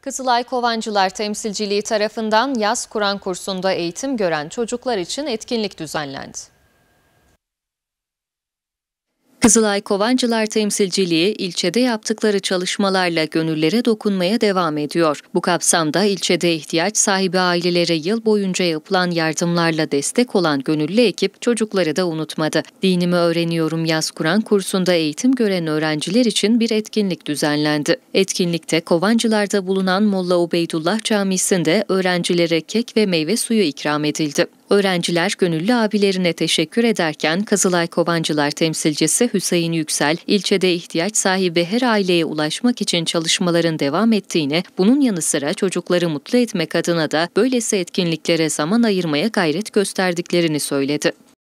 Kızılay Kovancılar temsilciliği tarafından yaz Kur'an kursunda eğitim gören çocuklar için etkinlik düzenlendi. Kızılay Kovancılar Temsilciliği ilçede yaptıkları çalışmalarla gönüllere dokunmaya devam ediyor. Bu kapsamda ilçede ihtiyaç sahibi ailelere yıl boyunca yapılan yardımlarla destek olan gönüllü ekip çocukları da unutmadı. Dinimi Öğreniyorum Yaz Kur'an kursunda eğitim gören öğrenciler için bir etkinlik düzenlendi. Etkinlikte Kovancılar'da bulunan Molla Ubeydullah Camisi'nde öğrencilere kek ve meyve suyu ikram edildi. Öğrenciler gönüllü abilerine teşekkür ederken kazılay Kovancılar temsilcisi Hüseyin Yüksel, ilçede ihtiyaç sahibi her aileye ulaşmak için çalışmaların devam ettiğini, bunun yanı sıra çocukları mutlu etmek adına da böylesi etkinliklere zaman ayırmaya gayret gösterdiklerini söyledi.